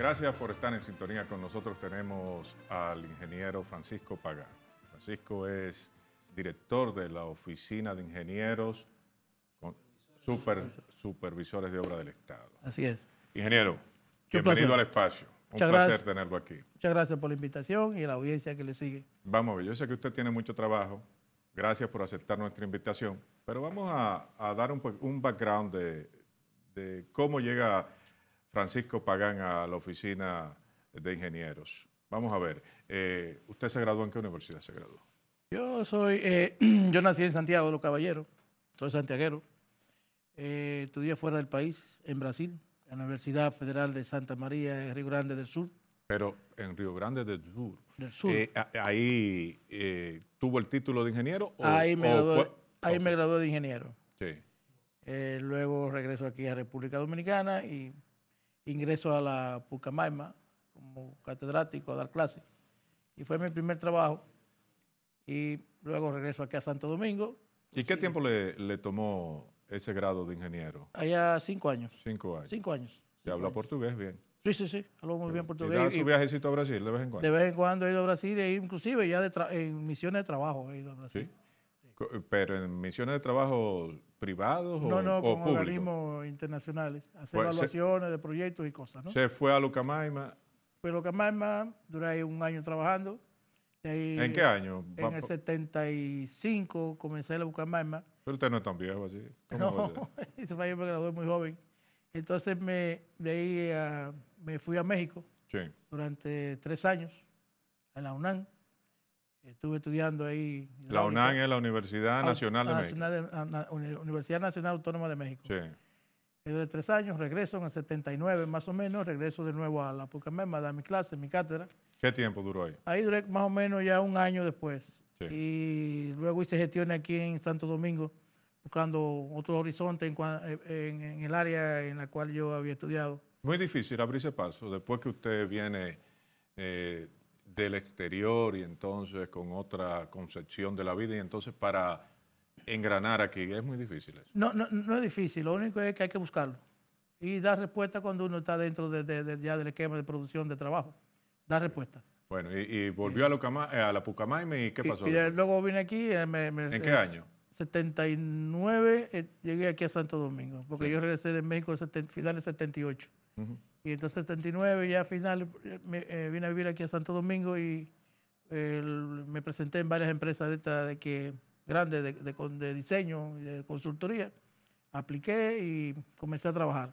Gracias por estar en sintonía con nosotros. Tenemos al ingeniero Francisco Pagán. Francisco es director de la Oficina de Ingenieros Supervisores de Obra del Estado. Así es. Ingeniero, bienvenido al espacio. Un placer tenerlo aquí. Muchas gracias por la invitación y la audiencia que le sigue. Vamos yo sé que usted tiene mucho trabajo. Gracias por aceptar nuestra invitación. Pero vamos a, dar pues, un, background de cómo llega Francisco Pagán a la oficina de ingenieros. Vamos a ver, eh, ¿usted se graduó en qué universidad se graduó? Yo soy, eh, yo nací en Santiago de los Caballeros, soy santiaguero. Eh, estudié fuera del país, en Brasil, en la Universidad Federal de Santa María, en Río Grande del Sur. Pero en Río Grande del Sur. Del Sur. ahí tuvo el título de ingeniero. O, ahí me, graduó de ingeniero. Sí. luego regreso aquí a República Dominicana y ingreso a la Pucamaima como catedrático a dar clases. Y fue mi primer trabajo. Y luego regreso aquí a Santo Domingo. ¿Y qué tiempo le, tomó ese grado de ingeniero? Allá cinco años. Cinco años. Cinco años. se habla portugués bien? Sí, sí, sí. Hablo muy bien portugués. ¿Y su viajecito a Brasil de vez en cuando? De vez en cuando he ido a Brasil, e inclusive ya de en misiones de trabajo he ido a Brasil. Pero en misiones de trabajo privados no, o, no, no, con organismos internacionales, hacer pues, evaluaciones de proyectos y cosas, ¿no? Se fue a Lucamaima. Fue pues a Lucamaima, duré un año trabajando. ¿En qué año? En el 75 comencé a Lucamaima. Pero usted no es tan viejo así. No, yo me gradué muy joven. Entonces me, de ahí ah, me fui a México durante tres años, a la UNAM. Estuve estudiando ahí. la, UNAM es la Universidad Nacional de México. Universidad Nacional Autónoma de México. Sí. Duré tres años, regreso en el 79 más o menos, regreso de nuevo a la Pucamema a dar mi clase, mi cátedra. ¿Qué tiempo duró ahí? Ahí duré más o menos ya un año después. Y luego hice gestiones aquí en Santo Domingo, buscando otro horizonte eh, en, el área en la cual yo había estudiado. Muy difícil abrirse paso después que usted viene eh, del exterior y entonces con otra concepción de la vida y entonces para engranar aquí es muy difícil eso. No, no, no es difícil, lo único es que hay que buscarlo y dar respuesta cuando uno está dentro de, ya del esquema de producción de trabajo. Dar respuesta. Bueno, y, volvió a, eh, a la Pucamaime y ¿qué pasó? Y, luego vine aquí. Eh, ¿En qué año? 79, eh, llegué aquí a Santo Domingo, porque yo regresé de México finales finales del 78. Y entonces 79 ya al final eh, vine a vivir aquí a Santo Domingo y me presenté en varias empresas de de que grandes de, diseño y de consultoría. Apliqué y comencé a trabajar.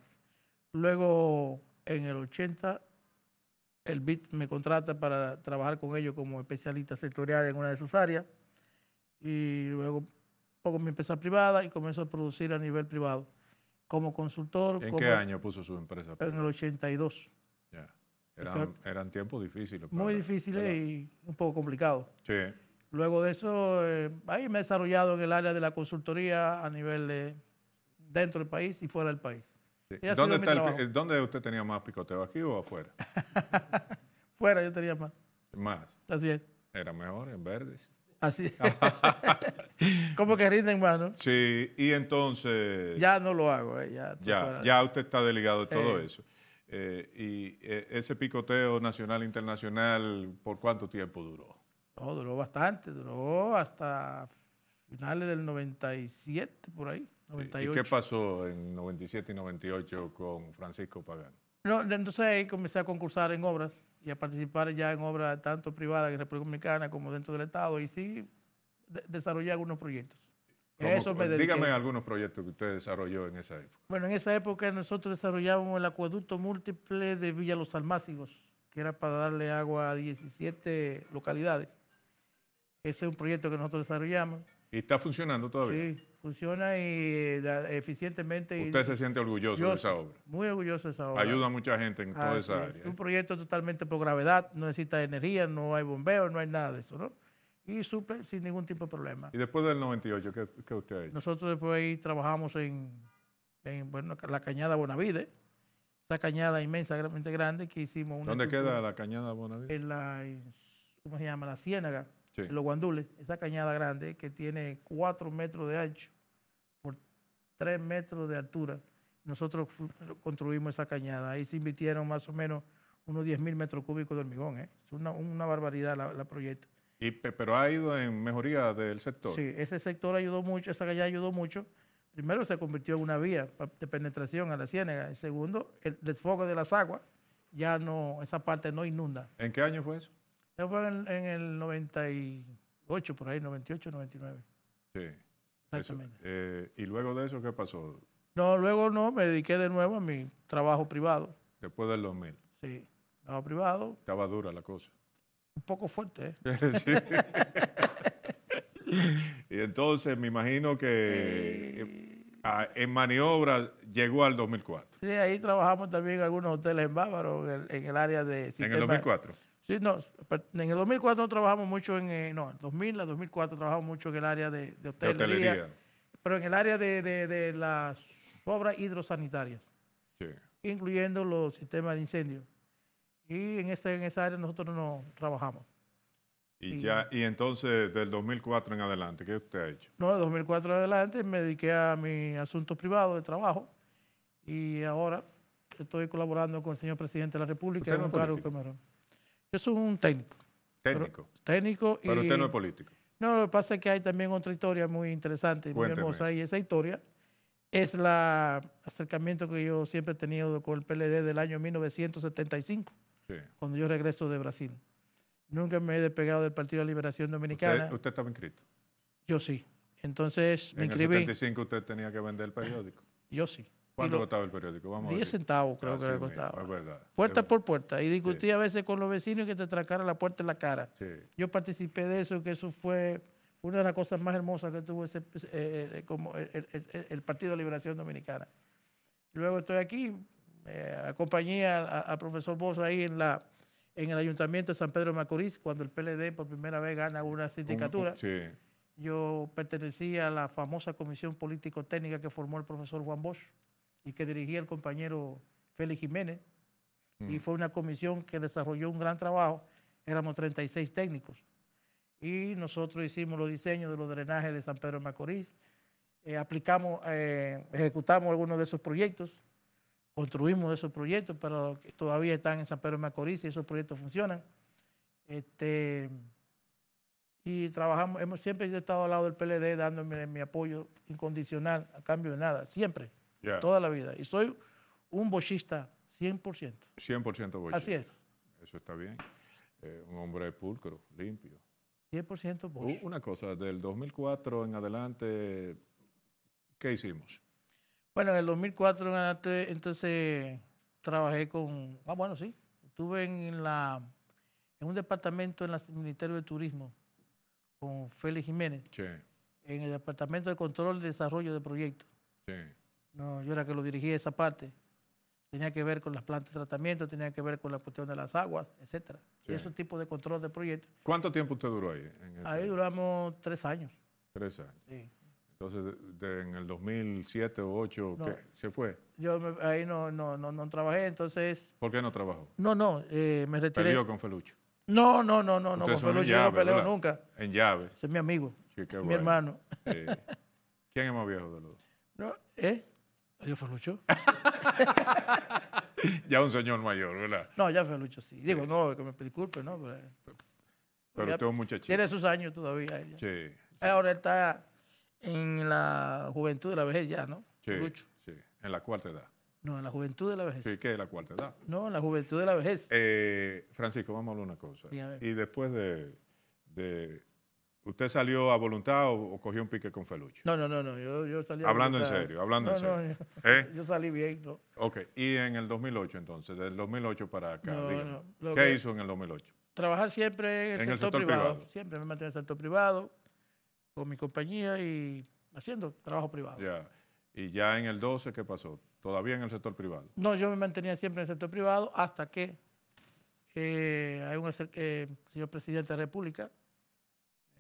Luego en el 80 el BIT me contrata para trabajar con ellos como especialista sectorial en una de sus áreas y luego poco mi empresa privada y comenzó a producir a nivel privado como consultor. ¿En qué año puso su empresa? En el 82. Ya. Eran, tiempos difíciles. muy difíciles y un poco complicados. Sí. Luego de eso, eh, ahí me he desarrollado en el área de la consultoría a nivel de dentro del país y fuera del país. ¿Dónde, ¿Dónde, usted tenía más picoteo, aquí o afuera? fuera yo tenía más. Más. Así es. Era mejor en verdes. Así. Como que rinden mano. Sí, y entonces... Ya no lo hago. Eh, ya, ya, usted está delegado de todo eh. eso. Eh, y ese picoteo nacional internacional, ¿por cuánto tiempo duró? duró bastante, duró hasta finales del 97, por ahí. ¿Y qué pasó en 97 y 98 con Francisco Pagán? No, entonces ahí comencé a concursar en obras y a participar ya en obras tanto privadas en República Dominicana como dentro del Estado y sí desarrollé algunos proyectos. Eso me dígame algunos proyectos que usted desarrolló en esa época. Bueno, en esa época nosotros desarrollamos el acueducto múltiple de Villa Los Almácigos, que era para darle agua a 17 localidades. Ese es un proyecto que nosotros desarrollamos. ¿Y está funcionando todavía? Sí funciona y eficientemente. Usted se siente orgulloso de esa obra. Muy orgulloso de esa obra. Ayuda a mucha gente en toda esa área. Es un proyecto totalmente por gravedad, no necesita energía, no hay bombeo, no hay nada de eso, ¿no? Y suple sin ningún tipo de problema. ¿Y después del 98 qué, qué usted ha Nosotros después ahí trabajamos en, bueno, la cañada Bonavide, esa cañada inmensamente grande que hicimos. Una ¿Dónde queda la cañada Bonavide? En la, ¿cómo se llama? La Ciénaga, en los Guandules, esa cañada grande que tiene cuatro metros de ancho Tres metros de altura. Nosotros construimos esa cañada. Ahí se invirtieron más o menos unos 10 mil metros cúbicos de hormigón. ¿eh? Es una, barbaridad la, proyecto. Y, pero ha ido en mejoría del sector. Sí, ese sector ayudó mucho, esa calle ayudó mucho. Primero se convirtió en una vía de penetración a la ciénaga. segundo, el desfogo de las aguas ya no, esa parte no inunda. ¿En qué año fue eso? fue en, en el 98, por ahí, 98, 99. Sí. Exactamente. Eh, ¿Y luego de eso qué pasó? No, luego no, me dediqué de nuevo a mi trabajo privado. Después del 2000. Sí, trabajo privado. Estaba dura la cosa. Un poco fuerte, ¿eh? y entonces me imagino que eh. en maniobra llegó al 2004. Sí, ahí trabajamos también algunos hoteles en Bávaro, en el, área de... en el 2004. Sí, no, en el 2004 no trabajamos mucho en, eh, no, en 2000 2004 trabajamos mucho en el área de, hotelería, pero en el área de, las obras hidrosanitarias, incluyendo los sistemas de incendio. Y en, este, en esa área nosotros no trabajamos. Y, ya, y entonces del 2004 en adelante, ¿qué usted ha hecho? No, del 2004 en adelante me dediqué a mis asuntos privados de trabajo y ahora estoy colaborando con el señor presidente de la República, que me. Yo soy un técnico. Técnico. técnico y. Pero usted no es político. No, lo que pasa es que hay también otra historia muy interesante y muy hermosa. Y esa historia es el acercamiento que yo siempre he tenido con el PLD del año 1975, cuando yo regreso de Brasil. Nunca me he despegado del Partido de Liberación Dominicana. ¿Usted, estaba inscrito? Yo sí. Entonces me en En el 75 usted tenía que vender el periódico. Yo sí. ¿Cuánto costaba el periódico? Vamos 10 centavos creo ah, que le costaba. puerta por puerta. Y discutí a veces con los vecinos que te atracara la puerta en la cara. Yo participé de eso, que eso fue una de las cosas más hermosas que tuvo eh, eh, eh, como el, Partido de Liberación Dominicana. Luego estoy aquí, acompañé al profesor Bozo ahí en la en el Ayuntamiento de San Pedro de Macorís, cuando el PLD por primera vez gana una sindicatura. Yo pertenecía a la famosa comisión político-técnica que formó el profesor Juan Bosch y que dirigía el compañero Félix Jiménez. Y mm. fue una comisión que desarrolló un gran trabajo. Éramos 36 técnicos. Y nosotros hicimos los diseños de los drenajes de San Pedro de Macorís. Eh, aplicamos, eh, ejecutamos algunos de esos proyectos. Construimos esos proyectos, pero todavía están en San Pedro de Macorís y esos proyectos funcionan. Este, y trabajamos, hemos siempre estado al lado del PLD dándome mi, apoyo incondicional a cambio de nada, siempre. Toda la vida. Y soy un bochista 100%. 100% bochista. Así es. Eso está bien. Eh, un hombre pulcro, limpio. 100% bochista. Uh, una cosa, del 2004 en adelante, ¿qué hicimos? Bueno, en el 2004 en adelante, entonces trabajé con. Ah, bueno, sí. Estuve en, la, en un departamento en el Ministerio de Turismo con Félix Jiménez. Sí. En el Departamento de Control y Desarrollo de Proyectos. Sí. No, yo era que lo dirigía esa parte. Tenía que ver con las plantas de tratamiento, tenía que ver con la cuestión de las aguas, etc. Y ese tipo de control de proyectos. ¿Cuánto tiempo usted duró ahí? Ahí duramos tres años. Tres años. Sí. Entonces, en el 2007 o 2008, ¿se fue? Yo ahí no, no, no, trabajé, entonces... ¿Por qué no trabajó? No, no, eh, me retiré. ¿Peleó con Felucho? No, no, no, no, no con Felucho yo no peleo nunca. En llave. Ese es mi amigo, mi hermano. ¿Quién es más viejo de los dos? No, ¿eh? Adiós, Lucho. ya un señor mayor, ¿verdad? No, ya Lucho, sí. Digo, no, que me disculpe, ¿no? Pero, pero usted es un muchachito. Tiene sus años todavía. Ella. Sí. Ahora está en la juventud de la vejez ya, ¿no? Sí, sí. En la cuarta edad. No, en la juventud de la vejez. Sí, ¿qué es la cuarta edad? No, en la juventud de la vejez. Eh, Francisco, vamos a hablar una cosa. Y después de, de ¿Usted salió a voluntad o, cogió un pique con Felucho? No, no, no, no. Yo, salí Hablando en serio, hablando en serio. ¿Eh? yo, salí bien. Ok, y en el 2008 entonces, del 2008 para acá, ¿qué hizo en el 2008? Trabajar siempre en el, sector, privado. Siempre me mantuve en el sector privado, con mi compañía y haciendo trabajo privado. Ya. ¿Y ya en el 12 qué pasó? ¿Todavía en el sector privado? No, yo me mantenía siempre en el sector privado hasta que eh, hay un eh, señor presidente de la República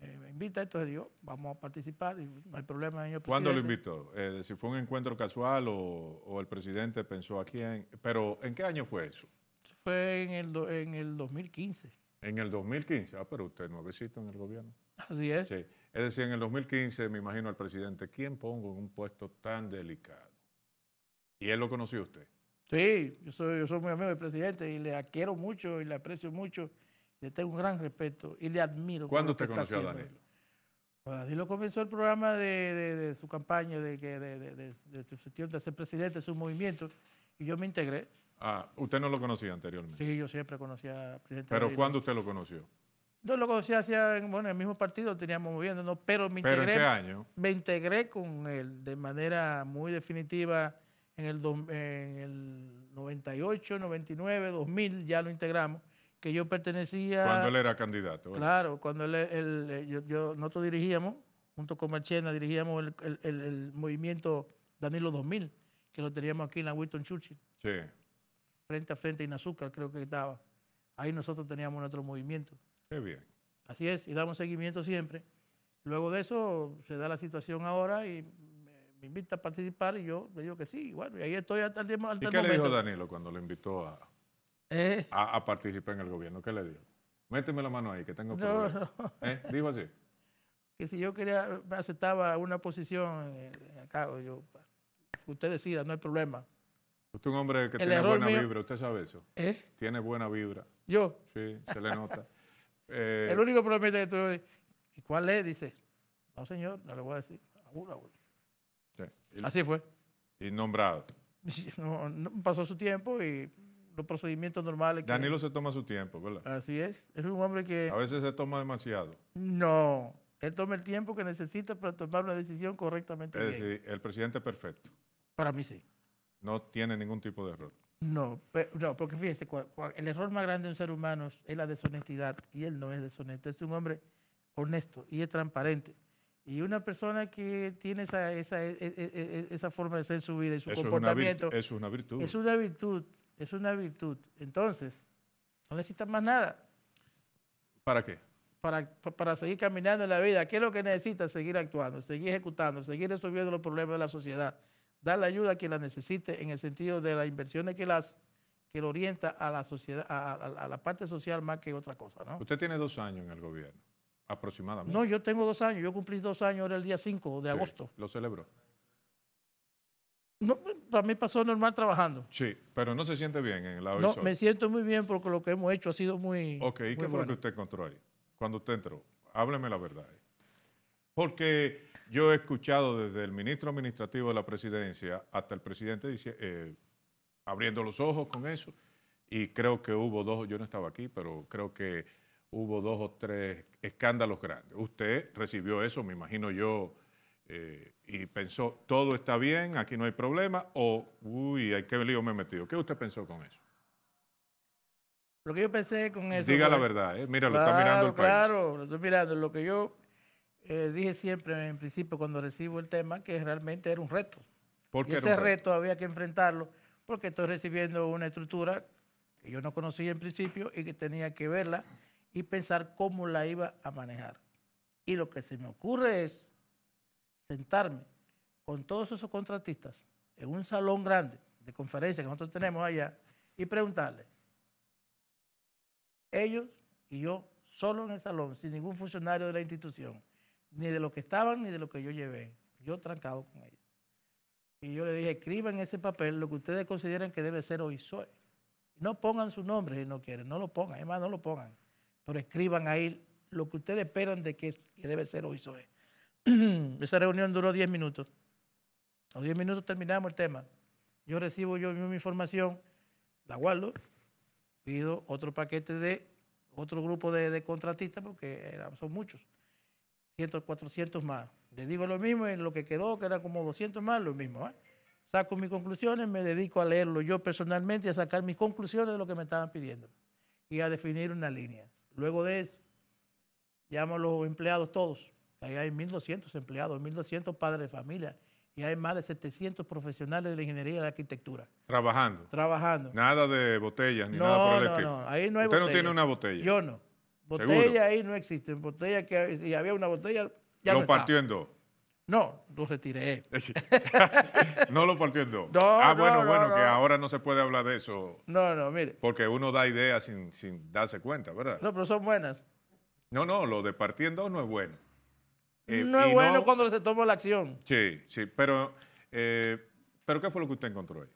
eh, me invita, entonces Dios vamos a participar, y no hay problema, señor ¿Cuándo lo invitó? Eh, si fue un encuentro casual o, el presidente pensó a quién? Pero, ¿en qué año fue eso? Fue en el, en el 2015. En el 2015, ah, pero usted no en el gobierno. Así es. Sí. Es decir, en el 2015 me imagino al presidente, ¿quién pongo en un puesto tan delicado? ¿Y él lo conoció usted? Sí, yo soy, yo soy muy amigo del presidente y le quiero mucho y le aprecio mucho. Le tengo un gran respeto y le admiro. ¿Cuándo te conoció a Danilo? Cuando Danilo comenzó el programa de, su campaña, de, su de ser presidente, de su movimiento, y yo me integré. Ah, ¿usted no lo conocía anteriormente? Sí, yo siempre conocía a presidente. ¿Pero cuándo usted lo conoció? No lo conocía, hacía, bueno, en el mismo partido teníamos moviéndonos, pero me integré. ¿en qué año? Me integré con él de manera muy definitiva en el, en el 98, 99, 2000, ya lo integramos que yo pertenecía... Cuando él era candidato. Claro, cuando él, eh, yo, nosotros dirigíamos, junto con Marchena, dirigíamos el, movimiento Danilo 2000, que lo teníamos aquí en la Wilton Churchill. Sí. Frente a frente en azúcar, creo que estaba. Ahí nosotros teníamos nuestro movimiento. Qué bien. Así es, y damos seguimiento siempre. Luego de eso se da la situación ahora y me invita a participar y yo le digo que sí. Bueno, y ahí estoy hasta el, ¿Y qué le dijo Danilo cuando lo invitó a, eh. A, participar en el gobierno. ¿Qué le dijo? Méteme la mano ahí, que tengo problemas. ¿Eh? Dijo así. Que si yo quería, aceptaba una posición, acá, yo, usted decida, no hay problema. Usted es un hombre que tiene buena vibra, usted sabe eso. ¿Eh? Tiene buena vibra. ¿Yo? Sí, se le nota. Eh, el único problema que tuve, ¿y cuál es? Dice, no señor, no le voy a decir. Abura, Así fue. Y nombrado. no, pasó su tiempo y los procedimientos normales. Danilo se toma su tiempo, ¿verdad? Así es. Es un hombre que... A veces se toma demasiado. No, él toma el tiempo que necesita para tomar una decisión correctamente. Es decir, el presidente perfecto. Para mí sí. No tiene ningún tipo de error. No, no porque fíjese, el error más grande de un ser humano es la deshonestidad y él no es deshonesto, es un hombre honesto y es transparente. Y una persona que tiene esa, esa, e, e, e, esa, forma de ser su vida y su comportamiento. Es es una virtud. Es una virtud es una virtud. Entonces, no necesitas más nada. ¿Para qué? Para, para, seguir caminando en la vida. ¿Qué es lo que necesita? Seguir actuando, seguir ejecutando, seguir resolviendo los problemas de la sociedad. Dar la ayuda a quien la necesite en el sentido de las inversiones que las que lo orienta a la sociedad, a, la parte social más que otra cosa. ¿no? Usted tiene dos años en el gobierno, aproximadamente. No, yo tengo dos años. Yo cumplí dos años, el día 5 de agosto. ¿Lo celebró? No, para mí pasó normal trabajando. Sí, pero no se siente bien en el lado No, me siento muy bien porque lo que hemos hecho ha sido muy. Ok, ¿y qué fue lo que usted encontró ahí? Cuando usted entró, hábleme la verdad. Porque yo he escuchado desde el ministro administrativo de la presidencia hasta el presidente eh, abriendo los ojos con eso. Y creo que hubo dos, yo no estaba aquí, pero creo que hubo dos o tres escándalos grandes. Usted recibió eso, me imagino yo eh, y pensó, todo está bien, aquí no hay problema, o, uy, hay qué lío me he metido. ¿Qué usted pensó con eso? Lo que yo pensé con eso... Diga la verdad, eh, mira, lo está mirando el país. Claro, lo estoy mirando. Lo que yo eh, dije siempre en principio cuando recibo el tema, que realmente era un reto. ¿Por ese reto había que enfrentarlo porque estoy recibiendo una estructura que yo no conocía en principio y que tenía que verla y pensar cómo la iba a manejar. Y lo que se me ocurre es sentarme con todos esos contratistas en un salón grande de conferencia que nosotros tenemos allá y preguntarle, ellos y yo solo en el salón, sin ningún funcionario de la institución, ni de lo que estaban ni de lo que yo llevé, yo trancado con ellos. Y yo le dije, escriban en ese papel lo que ustedes consideren que debe ser hoy soy. No pongan su nombre si no quieren, no lo pongan, además no lo pongan, pero escriban ahí lo que ustedes esperan de que, que debe ser hoy soy. Esa reunión duró 10 minutos. A los 10 minutos terminamos el tema. Yo recibo yo mi información, la guardo, pido otro paquete de otro grupo de, contratistas, porque eran, son muchos, 100, 400 más. le digo lo mismo, en lo que quedó, que era como 200 más, lo mismo. ¿eh? Saco mis conclusiones, me dedico a leerlo yo personalmente y a sacar mis conclusiones de lo que me estaban pidiendo y a definir una línea. Luego de eso, llamo a los empleados todos Ahí hay 1.200 empleados, 1.200 padres de familia y hay más de 700 profesionales de la ingeniería y la arquitectura. Trabajando. Trabajando. Nada de botellas ni nada por el no, No, ahí no hay Usted no tiene una botella. Yo no. Botella ahí no existe Botella que si había una botella, ya Lo no partió en dos. No, lo retiré. no lo partió en dos. ah, bueno, bueno, que ahora no se puede hablar de eso. No, no, mire. Porque uno da ideas sin, sin darse cuenta, ¿verdad? No, pero son buenas. No, no, lo de partiendo no es bueno. Eh, no es bueno cuando se toma la acción. Sí, sí, pero, eh, pero ¿qué fue lo que usted encontró ahí?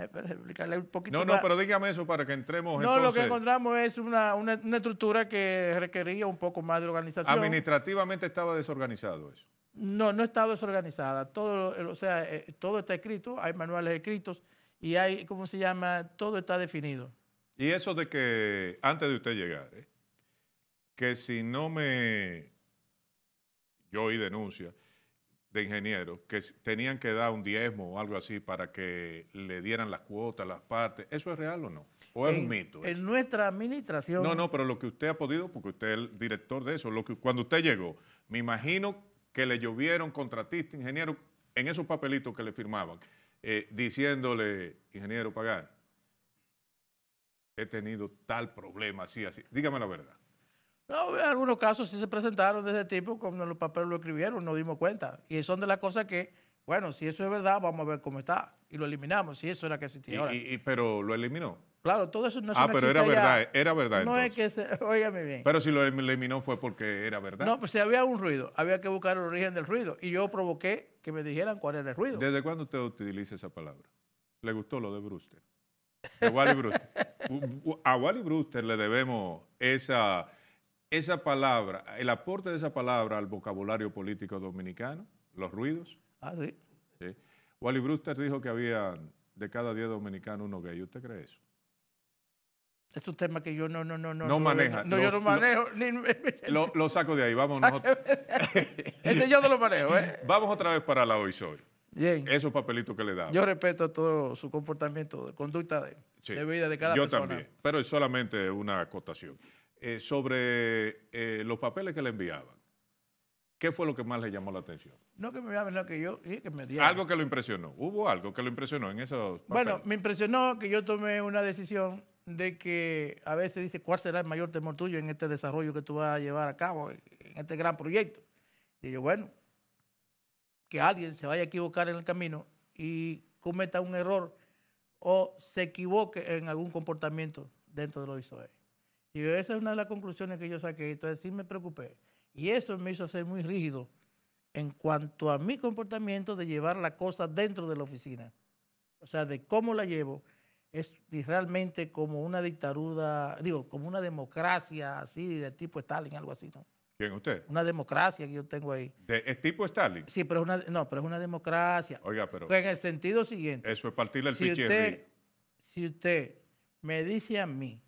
Eh, explicarle un poquito no, no, pero dígame eso para que entremos. No, lo que encontramos es una, estructura que requería un poco más de organización. Administrativamente estaba desorganizado eso. No, no estaba desorganizada. Todo, o sea, todo está escrito, hay manuales escritos y hay, ¿cómo se llama? Todo está definido. Y eso de que, antes de usted llegar, que si no me yo oí denuncia de ingenieros que tenían que dar un diezmo o algo así para que le dieran las cuotas, las partes. ¿Eso es real o no? ¿O es un mito? En nuestra administración. No, no, pero lo que usted ha podido, porque usted es el director de eso, cuando usted llegó, me imagino que le llovieron contratistas, ingenieros, en esos papelitos que le firmaban, eh, diciéndole, ingeniero Pagán, he tenido tal problema, así, así. Dígame la verdad. No, en algunos casos sí se presentaron de ese tipo, cuando los papeles lo escribieron, no dimos cuenta. Y son de las cosas que, bueno, si eso es verdad, vamos a ver cómo está. Y lo eliminamos, si eso era que existía. ahora. pero lo eliminó. Claro, todo eso no es Ah, pero era verdad, era verdad. No es que, se, bien. Pero si lo eliminó fue porque era verdad. No, pues si había un ruido, había que buscar el origen del ruido. Y yo provoqué que me dijeran cuál era el ruido. ¿Desde cuándo usted utiliza esa palabra? ¿Le gustó lo de Brewster? De Wally Brewster. A Wally Brewster le debemos esa esa palabra, el aporte de esa palabra al vocabulario político dominicano, los ruidos. Ah, sí. Wally Brewster dijo que había de cada día dominicanos uno gay. ¿Usted cree eso? Es un tema que yo no, no, no, no. No maneja. No, yo no manejo. Lo, saco de ahí, vamos. este yo no lo manejo, ¿eh? Vamos otra vez para la hoy soy. Bien. Esos papelitos que le daba. Yo respeto todo su comportamiento, conducta de, vida de cada persona. Yo también, pero es solamente una acotación. Eh, sobre eh, los papeles que le enviaban. ¿Qué fue lo que más le llamó la atención? No que me llamen, no que yo, Algo que lo impresionó. Hubo algo que lo impresionó en esos. Papeles? Bueno, me impresionó que yo tomé una decisión de que a veces dice cuál será el mayor temor tuyo en este desarrollo que tú vas a llevar a cabo, en este gran proyecto. Y yo, bueno, que alguien se vaya a equivocar en el camino y cometa un error o se equivoque en algún comportamiento dentro de lo ISOE. Y esa es una de las conclusiones que yo saqué. Entonces sí me preocupé. Y eso me hizo ser muy rígido en cuanto a mi comportamiento de llevar la cosa dentro de la oficina. O sea, de cómo la llevo. Es realmente como una dictadura, digo, como una democracia así, de tipo Stalin, algo así, ¿no? ¿Quién usted? Una democracia que yo tengo ahí. ¿De, tipo Stalin? Sí, pero es una, no, pero es una democracia. Oiga, pero. En el sentido siguiente. Eso es partirle el si usted, si usted me dice a mí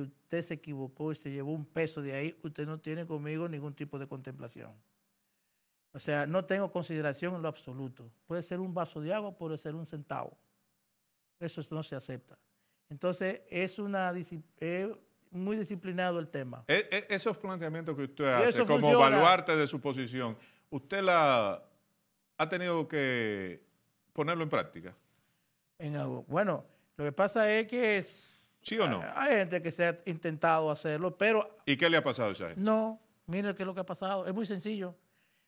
usted se equivocó y se llevó un peso de ahí, usted no tiene conmigo ningún tipo de contemplación. O sea, no tengo consideración en lo absoluto. Puede ser un vaso de agua, puede ser un centavo. Eso no se acepta. Entonces, es una muy disciplinado el tema. E, e, esos planteamientos que usted hace, como evaluarte de su posición, ¿usted la ha tenido que ponerlo en práctica? En, bueno, lo que pasa es que es ¿Sí o no? Hay gente que se ha intentado hacerlo, pero... ¿Y qué le ha pasado, gente? No, mire qué es lo que ha pasado. Es muy sencillo.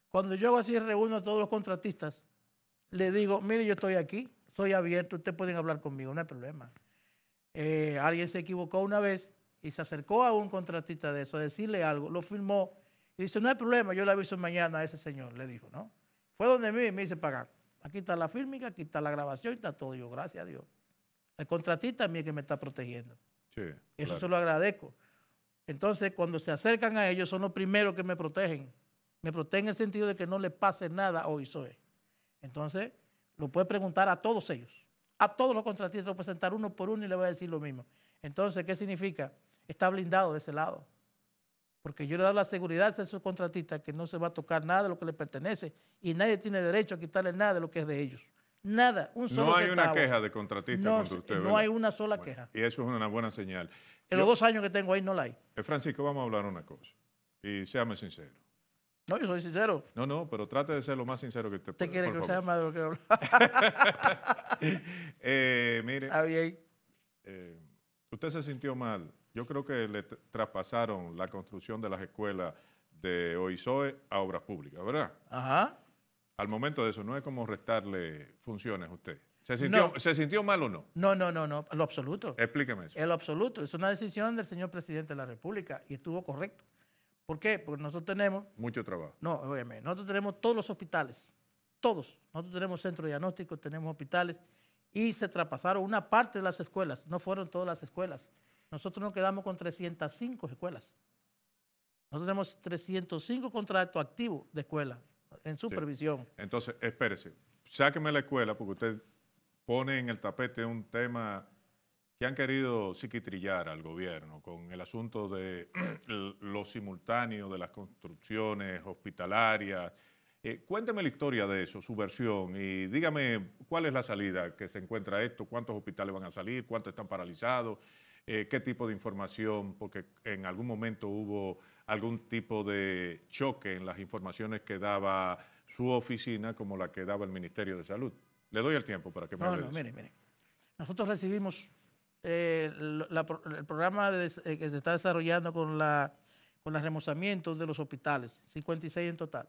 Cuando yo hago así, reúno a todos los contratistas, le digo, mire, yo estoy aquí, soy abierto, ustedes pueden hablar conmigo, no hay problema. Eh, alguien se equivocó una vez y se acercó a un contratista de eso, a decirle algo, lo firmó, y dice, no hay problema, yo le aviso mañana a ese señor, le dijo, ¿no? Fue donde me me dice, pagar. Aquí está la fírmica, aquí está la grabación, está todo. Yo, gracias a Dios mí eh, es también que me está protegiendo. Sí, Eso se lo agradezco. Entonces, cuando se acercan a ellos, son los primeros que me protegen. Me protegen en el sentido de que no le pase nada hoy soy. Entonces, lo puede preguntar a todos ellos. A todos los contratistas lo puede sentar uno por uno y le voy a decir lo mismo. Entonces, ¿qué significa? Está blindado de ese lado. Porque yo le doy la seguridad a esos contratistas que no se va a tocar nada de lo que le pertenece y nadie tiene derecho a quitarle nada de lo que es de ellos. Nada, un solo No hay una queja de contratista no, usted. No hay una sola queja. Y eso es una buena señal. En los dos años que tengo ahí no la hay. Eh, Francisco, vamos a hablar una cosa. Y séame sincero. No, yo soy sincero. No, no, pero trate de ser lo más sincero que usted pueda. ¿Usted quiere que sea más de lo que eh, mire. Eh, usted se sintió mal. Yo creo que le traspasaron la construcción de las escuelas de OISOE a obras públicas, ¿verdad? Ajá al momento de eso, no es como restarle funciones a usted. ¿Se sintió, mal o no? No, no, no, no, lo absoluto. Explíqueme eso. El absoluto. Es una decisión del señor presidente de la República y estuvo correcto. ¿Por qué? Porque nosotros tenemos... Mucho trabajo. No, obviamente. Nosotros tenemos todos los hospitales, todos. Nosotros tenemos de diagnóstico, tenemos hospitales y se traspasaron una parte de las escuelas, no fueron todas las escuelas. Nosotros nos quedamos con 305 escuelas. Nosotros tenemos 305 contratos activos de escuela en supervisión. Entonces, espérese, sáqueme la escuela porque usted pone en el tapete un tema que han querido psiquitrillar al gobierno con el asunto de lo simultáneo de las construcciones hospitalarias. Eh, cuénteme la historia de eso, su versión, y dígame cuál es la salida que se encuentra esto, cuántos hospitales van a salir, cuántos están paralizados. Eh, qué tipo de información, porque en algún momento hubo algún tipo de choque en las informaciones que daba su oficina como la que daba el Ministerio de Salud. Le doy el tiempo para que me No, no, mire, mire. Nosotros recibimos eh, el programa eh, que se está desarrollando con, la, con los remozamientos de los hospitales, 56 en total.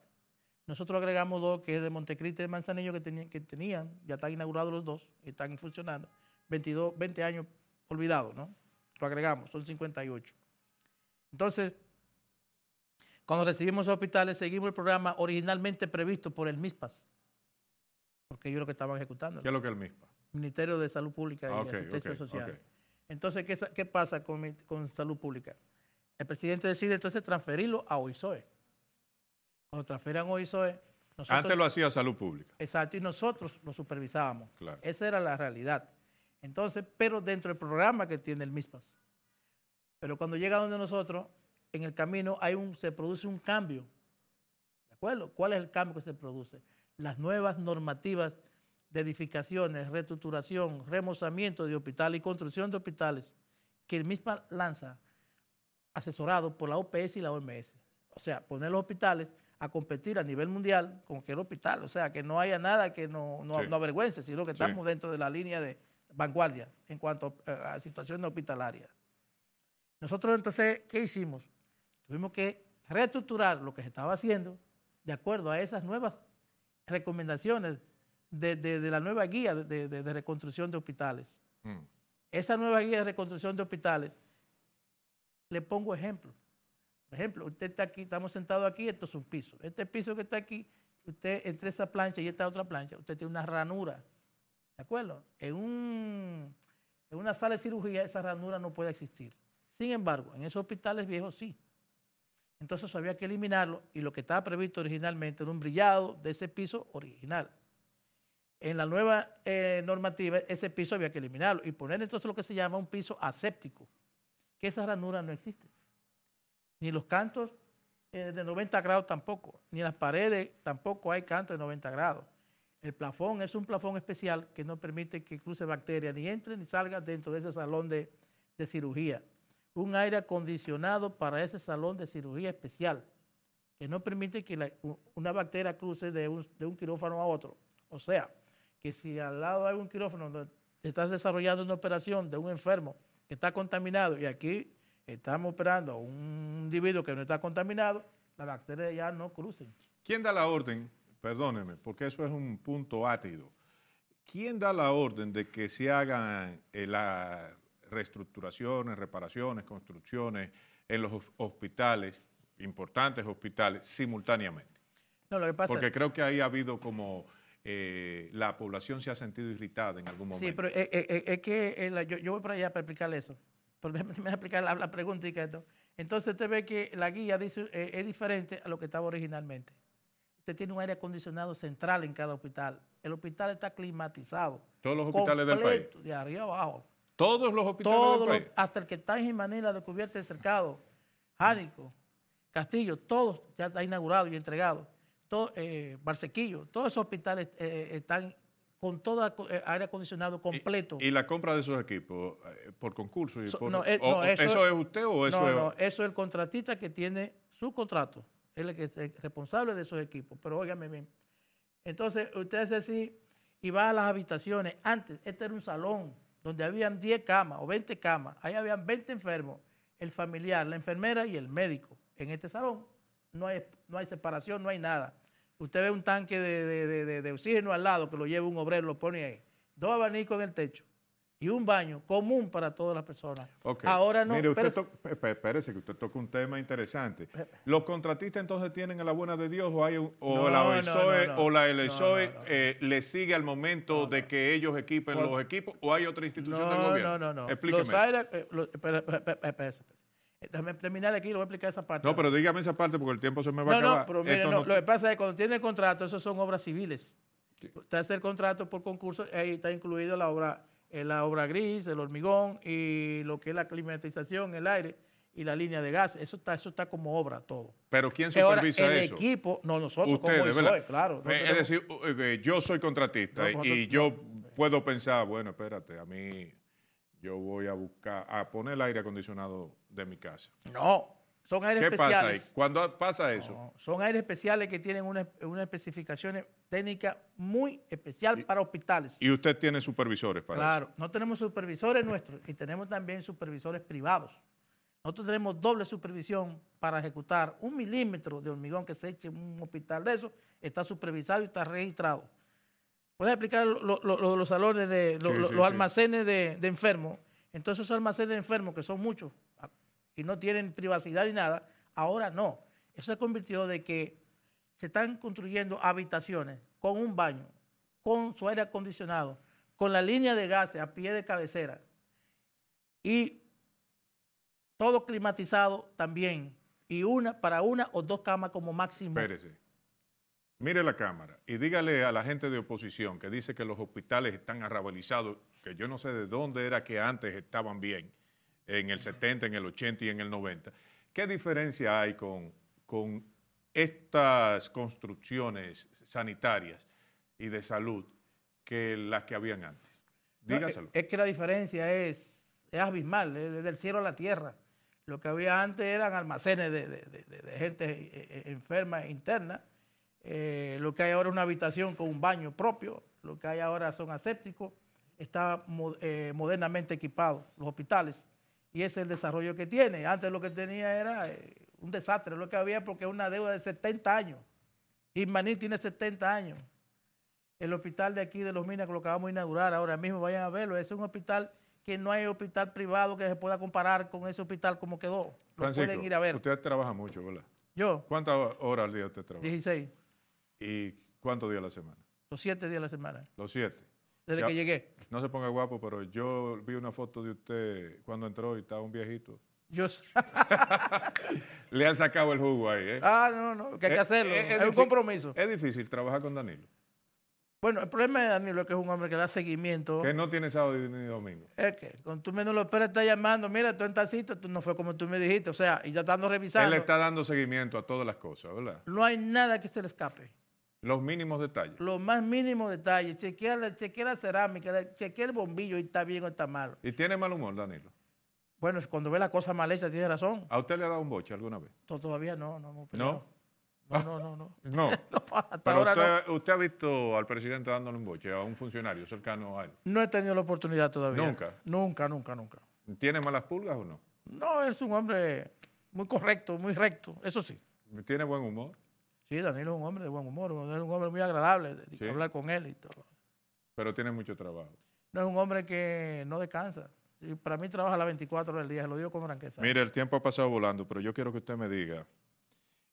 Nosotros agregamos dos, que es de Montecristi y de Manzanillo, que, que tenían, ya están inaugurados los dos, y están funcionando, 22, 20 años olvidados, ¿no? Lo agregamos, son 58. Entonces, cuando recibimos hospitales, seguimos el programa originalmente previsto por el MISPAS, porque yo lo que estaban ejecutando. ¿Qué es lo que el MISPAS? Ministerio de Salud Pública y ah, Asistencia Social. Entonces, ¿qué, pasa con, Salud Pública? El presidente decide entonces transferirlo a OISOE. Cuando transferan OISOE, Antes lo hacía salud pública. Exacto, y nosotros lo supervisábamos. Esa era la realidad. Entonces, pero dentro del programa que tiene el MISPAS. Pero cuando llega donde nosotros, en el camino hay un, se produce un cambio. ¿De acuerdo? ¿Cuál es el cambio que se produce? Las nuevas normativas de edificaciones, reestructuración, remozamiento de hospitales y construcción de hospitales que el MISPAS lanza, asesorado por la OPS y la OMS. O sea, poner los hospitales a competir a nivel mundial con cualquier hospital. O sea, que no haya nada que no, avergüence, sino que estamos dentro de la línea de, vanguardia en cuanto eh, a, situaciones hospitalarias. Nosotros entonces, ¿qué hicimos? Tuvimos que reestructurar lo que se estaba haciendo de acuerdo a esas nuevas recomendaciones de, la nueva guía de, reconstrucción de hospitales. Mm. Esa nueva guía de reconstrucción de hospitales, le pongo ejemplo. Por ejemplo, usted está aquí, estamos sentados aquí, esto es un piso. Este piso que está aquí, usted entre esa plancha y esta otra plancha, usted tiene una ranura ¿De En, una sala de cirugía esa ranura no puede existir. Sin embargo, en esos hospitales viejos sí. Entonces había que eliminarlo y lo que estaba previsto originalmente era un brillado de ese piso original. En la nueva eh, normativa, ese piso había que eliminarlo y poner entonces lo que se llama un piso aséptico, que esa ranura no existe. Ni los cantos eh, de 90 grados tampoco, ni las paredes tampoco hay cantos de 90 grados. El plafón es un plafón especial que no permite que cruce bacterias, ni entre ni salga dentro de ese salón de, cirugía. Un aire acondicionado para ese salón de cirugía especial, que no permite que una bacteria cruce de un, de un quirófano a otro. O sea, que si al lado hay un quirófano donde estás desarrollando una operación de un enfermo que está contaminado y aquí estamos operando a un individuo que no está contaminado, las bacterias ya no crucen. ¿Quién da la orden? Perdóneme, porque eso es un punto átido. ¿Quién da la orden de que se hagan eh, las reestructuraciones, reparaciones, construcciones en los hospitales, importantes hospitales, simultáneamente? No, lo porque creo que ahí ha habido como... Eh, la población se ha sentido irritada en algún momento. Sí, pero eh, es que yo, voy para allá para explicarle eso. Pero déjame explicar la, pregunta y que esto. Entonces usted ve que la guía dice, es diferente a lo que estaba originalmente usted tiene un aire acondicionado central en cada hospital. El hospital está climatizado. Todos los hospitales del país. De arriba abajo. Todos los hospitales del país. Hasta el que está en Manila de cubierta y cercado, Jánico, Castillo, todos ya está inaugurado y entregado. Todo, eh, Barsequillo, todos esos hospitales eh, están con todo eh, aire acondicionado completo. ¿Y, la compra de esos equipos por concurso? Y eso, es usted o eso no, No, eso es el contratista que tiene su contrato es el que es responsable de esos equipos. Pero óigame bien. Entonces, usted así y va a las habitaciones. Antes, este era un salón donde habían 10 camas o 20 camas. Ahí habían 20 enfermos, el familiar, la enfermera y el médico. En este salón no hay, no hay separación, no hay nada. Usted ve un tanque de, de oxígeno al lado que lo lleva un obrero, lo pone ahí. Dos abanicos en el techo y un baño común para todas las personas. Ahora no. Mire, usted espérese. que usted toca un tema interesante. ¿Los contratistas entonces tienen a la buena de Dios o, hay o la OESOE o la LSOE eh, le sigue al momento de que ellos equipen los equipos o hay otra institución del gobierno? No, no, no. Explíqueme. Los aire, eh, eh, Déjame terminar aquí y lo voy a explicar esa parte. No, pero dígame esa parte porque el tiempo se me va a acabar. No, pero mire, no, lo que pasa es que cuando tiene el contrato, eso son obras civiles. Está Usted el contrato por concurso, y ahí está incluido la obra la obra gris, el hormigón y lo que es la climatización, el aire y la línea de gas. Eso está, eso está como obra todo. Pero ¿quién supervisa eso? El equipo, no nosotros, Ustedes, claro. Eh, es decir, eh, yo soy contratista y yo puedo pensar, bueno, espérate, a mí yo voy a buscar, a poner el aire acondicionado de mi casa. No, son aires ¿Qué especiales. Pasa ahí? ¿Cuándo pasa eso? son aires especiales que tienen una especificaciones técnica muy especial para hospitales. ¿Y usted tiene supervisores para eso? Claro, no tenemos supervisores nuestros y tenemos también supervisores privados. Nosotros tenemos doble supervisión para ejecutar un milímetro de hormigón que se eche en un hospital de eso, está supervisado y está registrado. Puedes explicar los salones, de, los almacenes de enfermos. Entonces, esos almacenes de enfermos, que son muchos, y no tienen privacidad ni nada. Ahora no. Eso se convirtió de que se están construyendo habitaciones con un baño, con su aire acondicionado, con la línea de gases a pie de cabecera y todo climatizado también y una para una o dos camas como máximo. Espérese. Mire la cámara y dígale a la gente de oposición que dice que los hospitales están arrabalizados, que yo no sé de dónde era que antes estaban bien en el 70, en el 80 y en el 90. ¿Qué diferencia hay con, con estas construcciones sanitarias y de salud que las que habían antes? Dígaselo. es, que la diferencia es, es abismal, es desde el cielo a la tierra. Lo que había antes eran almacenes de, gente eh, eh, enferma e interna. Eh, lo que hay ahora es una habitación con un baño propio. Lo que hay ahora son asépticos. Está modernamente equipados los hospitales y es el desarrollo que tiene. Antes lo que tenía era eh, un desastre, lo que había porque es una deuda de 70 años. Ismaní tiene 70 años. El hospital de aquí de Los Minas que lo acabamos de inaugurar ahora mismo, vayan a verlo, es un hospital que no hay hospital privado que se pueda comparar con ese hospital como quedó. pueden ir a ver. Usted trabaja mucho, ¿verdad? Yo. ¿Cuántas horas al día usted trabaja? 16. ¿Y cuántos días a la semana? Los siete días a la semana. Los siete desde que llegué. No se ponga guapo, pero yo vi una foto de usted cuando entró y estaba un viejito. Yo Le han sacado el jugo ahí, ¿eh? Ah, no, no, que hay que eh, hacerlo. Eh, es, un compromiso. Es difícil trabajar con Danilo. Bueno, el problema de Danilo es que es un hombre que da seguimiento. Que no tiene sábado ni domingo. Es que con tu menos lo espera, está llamando, mira, tú en tacito, tú no fue como tú me dijiste, o sea, y ya dando revisando. Él le está dando seguimiento a todas las cosas, ¿verdad? No hay nada que se le escape. Los mínimos detalles. Los más mínimos detalles. Chequea la, chequea la cerámica, chequea el bombillo y está bien o está mal. ¿Y tiene mal humor, Danilo? Bueno, cuando ve la cosa mal hecha, tiene razón. ¿A usted le ha dado un boche alguna vez? Todavía no, no, no. ¿No? No, no, no. No. usted, no. usted, ha visto al presidente dándole un boche a un funcionario cercano a él? No he tenido la oportunidad todavía. ¿Nunca? Nunca, nunca, nunca. ¿Tiene malas pulgas o no? No, es un hombre muy correcto, muy recto, eso sí. ¿Tiene buen humor? Sí, Daniel es un hombre de buen humor, es un hombre muy agradable, de, hablar con él y todo. Pero tiene mucho trabajo. No es un hombre que no descansa. para mí trabaja las 24 horas del día, se lo digo con franqueza. Mire, el tiempo ha pasado volando, pero yo quiero que usted me diga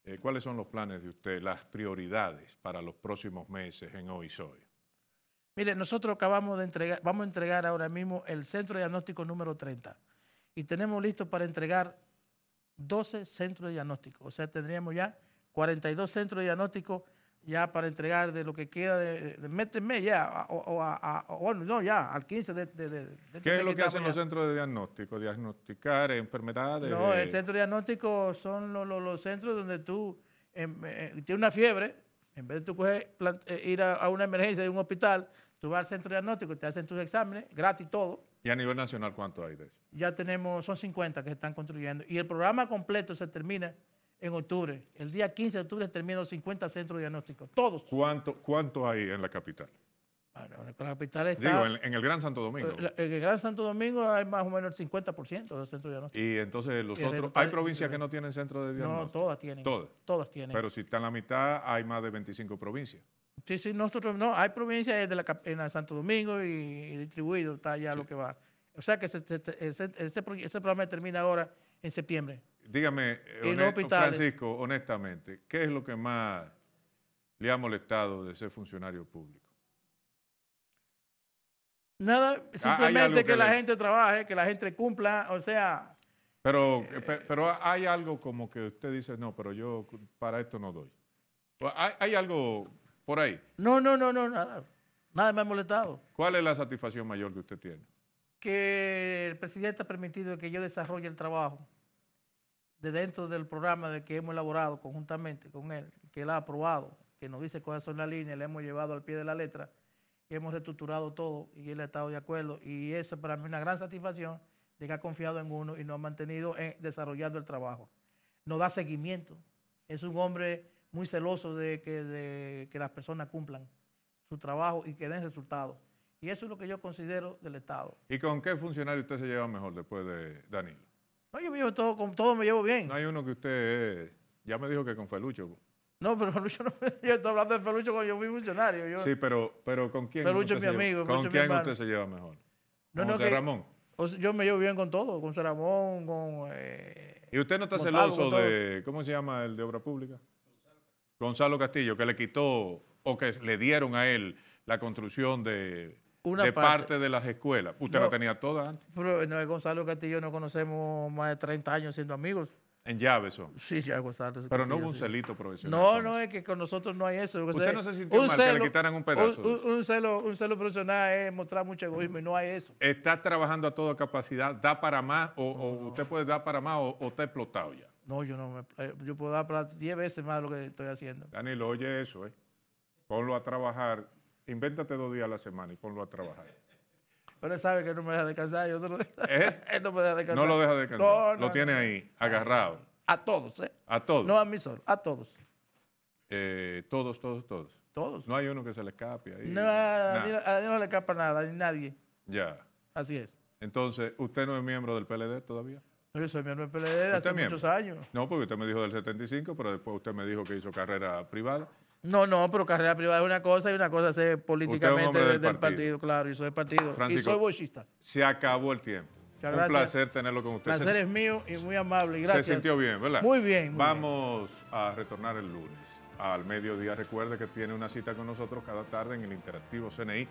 eh, cuáles son los planes de usted, las prioridades para los próximos meses en Hoy Soy. Mire, nosotros acabamos de entregar, vamos a entregar ahora mismo el centro de diagnóstico número 30 y tenemos listo para entregar 12 centros de diagnóstico. O sea, tendríamos ya 42 centros de diagnóstico ya para entregar de lo que queda de méteme ya, o, no, ya, al 15 de... Este ¿Qué es lo que hacen los centros de diagnóstico? ¿Diagnosticar enfermedades? No, el centro de diagnóstico son los, centros donde tú em, eh, tienes una fiebre, en vez de tú coger, eh, ir a, una emergencia de un hospital, tú vas al centro de diagnóstico, te hacen tus exámenes, gratis todo. ¿Y a nivel nacional cuánto hay de eso? Ya tenemos, son 50 que se están construyendo. Y el programa completo se termina en octubre. El día 15 de octubre terminan 50 centros diagnósticos. Todos. ¿Cuántos cuánto hay en la capital? en la capital está... Digo, en, el Gran Santo Domingo. Eh, en el Gran Santo Domingo hay más o menos el 50% de los centros diagnósticos. Y entonces los otros... ¿Hay provincias que no tienen centros de diagnóstico? No, todas tienen. Todas. Todas tienen. Pero si está en la mitad, hay más de 25 provincias. Sí, sí, nosotros no, hay provincias en la, Santo Domingo y, distribuido, está ya lo que va. O sea que ese, ese programa termina ahora en septiembre. Dígame, Francisco, honestamente, ¿qué es lo que más le ha molestado de ser funcionario público? Nada, ah, simplemente que, la gente trabaje, que la gente cumpla, o sea... Pero, eh, eh, pero hay algo como que usted dice, no, pero yo para esto no doy. ¿Hay, hay algo por ahí? No, no, no, no, nada. Nada me ha molestado. ¿Cuál es la satisfacción mayor que usted tiene? Que el presidente ha permitido que yo desarrolle el trabajo de dentro del programa de que hemos elaborado conjuntamente con él, que él ha aprobado, que nos dice cuáles son las líneas, le hemos llevado al pie de la letra, hemos reestructurado todo y él ha estado de acuerdo. Y eso para mí es una gran satisfacción de que ha confiado en uno y nos ha mantenido eh, desarrollando el trabajo. Nos da seguimiento. Es un hombre muy celoso de que, de que las personas cumplan su trabajo y que den resultados. Y eso es lo que yo considero del Estado. ¿Y con qué funcionario usted se lleva mejor después de Danilo? yo me todo, con todo me llevo bien. hay uno que usted, ya me dijo que con Felucho. No, pero Felucho no. Yo estoy hablando de Felucho cuando yo fui funcionario. Sí, pero, pero ¿con quién? Felucho es mi amigo. ¿Con quién usted se lleva mejor? No, ¿Con no, Ramón? yo me llevo bien con todo, con Ramón, con. Eh, ¿Y usted no está celoso de. ¿Cómo se llama el de Obra Pública? Gonzalo Castillo, que le quitó o que le dieron a él la construcción de de parte, de las escuelas. Usted no, tenía toda antes. Pero no, Gonzalo Castillo no conocemos más de 30 años siendo amigos. En llave eso. Sí, ya Gonzalo. Pero no hubo un celito profesional. No, no, es que con nosotros no hay eso. Usted, no se sintió mal que le quitaran un pedazo. Un, celo, un celo profesional es mostrar mucho egoísmo y no hay eso. ¿Está trabajando a toda capacidad? ¿Da para más? ¿O, usted puede dar para más o, está explotado ya? No, yo no. Me, eh, yo puedo dar para 10 veces más de lo que estoy haciendo. Daniel, oye eso, ¿eh? Ponlo a trabajar Invéntate dos días a la semana y ponlo a trabajar. Pero él sabe que no me deja descansar. Yo no lo deja, ¿Eh? no me deja descansar. No lo deja descansar. lo tiene ahí, agarrado. A todos, ¿eh? A todos. No a mí solo, a todos. Eh, todos, todos, todos. Todos. No hay uno que se le escape ahí. No, a, nadie no le escapa nada, ni nadie. Ya. Así es. Entonces, ¿usted no es miembro del PLD todavía? yo soy miembro del PLD hace muchos años. No, porque usted me dijo del 75, pero después usted me dijo que hizo carrera privada. No, no, pero carrera privada es una cosa y una cosa es políticamente del, partido. claro, y soy de partido. y soy bochista. Se acabó el tiempo. Un placer tenerlo con ustedes. placer es mío y muy amable. Gracias. Se sintió bien, ¿verdad? Muy bien. Vamos a retornar el lunes al mediodía. Recuerde que tiene una cita con nosotros cada tarde en el interactivo CNI.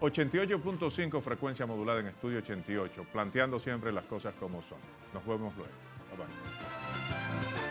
88.5 frecuencia modulada en estudio 88, planteando siempre las cosas como son. Nos vemos luego. Bye bye.